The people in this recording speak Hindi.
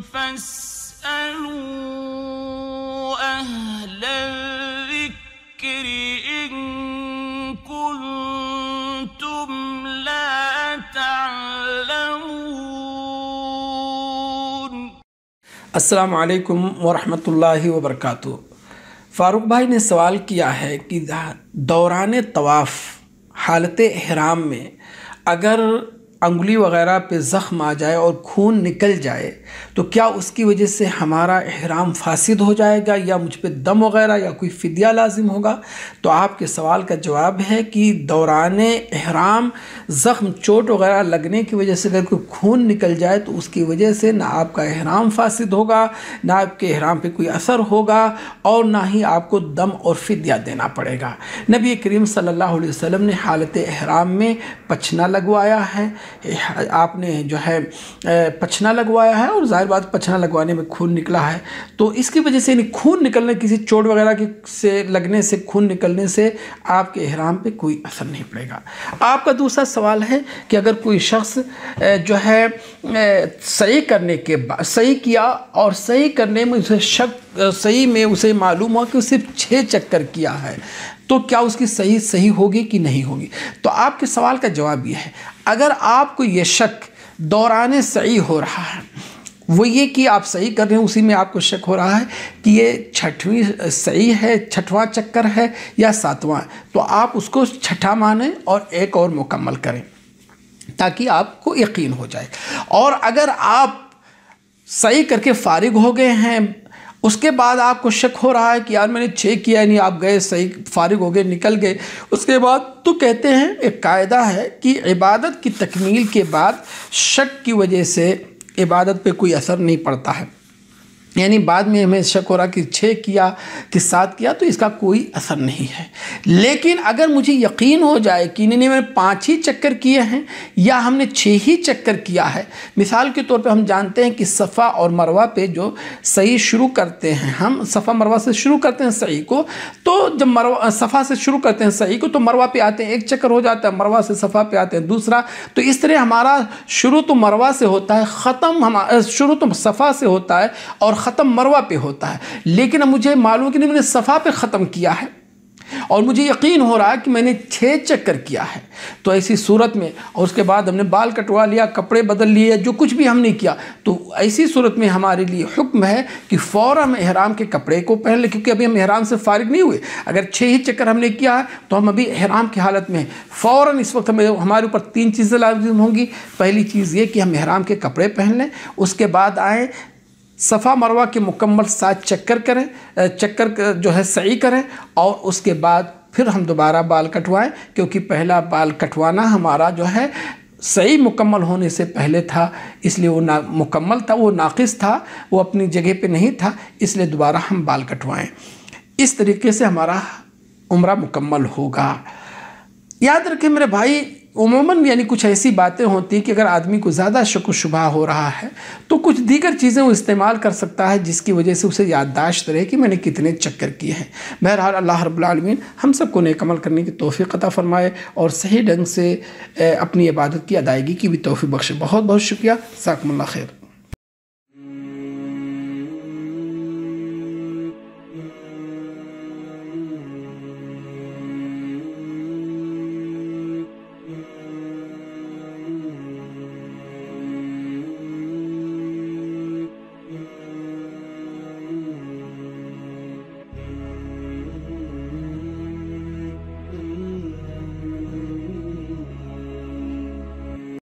فاسألوا أهل الذكر إن كنتم لا फ़ारूक भाई ने सवाल किया है कि दौरान तवाफ़ हालत हराम में अगर अंगुली वगैरह पे ज़ख़म आ जाए और खून निकल जाए तो क्या उसकी वजह से हमारा अहराम फासिद हो जाएगा या मुझ पर दम वगैरह या कोई फ़दिया लाजिम होगा तो आपके सवाल का जवाब है कि दौरान अहराम ज़ख्म चोट वगैरह लगने की वजह से अगर कोई खून निकल जाए तो उसकी वजह से ना आपका अहराम फासिद होगा ना आपके अहराम पर कोई असर होगा और ना ही आपको दम और फदिया देना पड़ेगा नबी करीम सल्ला वसम ने हालत अहराम में पछना लगवाया है आपने जो है पछना लगवाया है और ज़ाहिर बात पछना लगवाने में खून निकला है तो इसकी वजह से यानी खून निकलने किसी चोट वगैरह के से लगने से खून निकलने से आपके एहराम पे कोई असर नहीं पड़ेगा आपका दूसरा सवाल है कि अगर कोई शख्स जो है सही करने के बाद सही किया और सही करने में उसे शक सही में उसे मालूम हुआ कि उसे छः चक्कर किया है तो क्या उसकी सही सही होगी कि नहीं होगी तो आपके सवाल का जवाब यह है अगर आपको ये शक दौरान सही हो रहा है वो ये कि आप सही कर रहे हैं उसी में आपको शक हो रहा है कि ये छठवीं सही है छठवां चक्कर है या सातवां तो आप उसको छठा माने और एक और मुकम्मल करें ताकि आपको यकीन हो जाए और अगर आप सही करके फारिग हो गए हैं उसके बाद आपको शक हो रहा है कि यार मैंने चेक किया नहीं आप गए सही फारिग हो गए निकल गए उसके बाद तो कहते हैं एक कायदा है कि इबादत की तकमील के बाद शक की वजह से इबादत पे कोई असर नहीं पड़ता है यानी बाद में हमें शक हो रहा कि छः किया कि सात किया तो इसका कोई असर नहीं है लेकिन अगर मुझे यकीन हो जाए कि नहीं नहीं मैंने पाँच ही चक्कर किए हैं या हमने छः ही चक्कर किया है मिसाल के तौर पे हम जानते हैं कि सफ़ा और मरवा पे जो सही शुरू करते हैं हम सफ़ा मरवा से शुरू करते हैं सही को तो जब मरवा सफ़ा से शुरू करते हैं सही को तो मरवा पर आते हैं एक चक्कर हो जाता है मरवा से सफ़ा पर आते हैं दूसरा तो इस तरह हमारा शुरू तो मरवा से होता है ख़त्म हमारा शुरू तो सफ़ा से होता है और ख़त्म मरवा पे होता है लेकिन अब मुझे मालूम कि नहीं मैंने सफ़ा पे ख़त्म किया है और मुझे यकीन हो रहा है कि मैंने छः चक्कर किया है तो ऐसी सूरत में और उसके बाद हमने बाल कटवा लिया कपड़े बदल लिए जो कुछ भी हमने किया तो ऐसी सूरत में हमारे लिए हुक्म है कि फ़ौर हम एहराम के कपड़े को पहन लें क्योंकि अभी हम एहराम से फारिग नहीं हुए अगर छः ही चक्कर हमने किया है तो हम अभी एहराम की हालत में फ़ौर इस वक्त हमें हमारे ऊपर तीन चीज़ें लाजिम होंगी पहली चीज़ ये कि हम एहराम के कपड़े पहन लें उसके बाद आएँ सफ़ा मरवा के मुकम्मल सात चक्कर करें चक्कर जो है सही करें और उसके बाद फिर हम दोबारा बाल कटवाएं क्योंकि पहला बाल कटवाना हमारा जो है सही मुकम्मल होने से पहले था इसलिए वो ना मुकम्मल था वो नाक़स था वो अपनी जगह पे नहीं था इसलिए दोबारा हम बाल कटवाएं इस तरीके से हमारा उम्र मुकम्मल होगा याद रखें मेरे भाई उमूमन यानी कुछ ऐसी बातें होती हैं कि अगर आदमी को ज़्यादा शक शुबा हो रहा है तो कुछ दीगर चीज़ें वो इस्तेमाल कर सकता है जिसकी वजह से उसे याददाश्त रहे कि मैंने कितने चक्कर किए हैं बहरहाल अल्लाह रबालमीन हम सबको नेकमल करने की तोफ़ी अता फ़रमाए और सही ढंग से अपनी इबादत की अदायगी की भी तोहफ़ी बख्शे बहुत बहुत शुक्रिया साकमल्ला खैर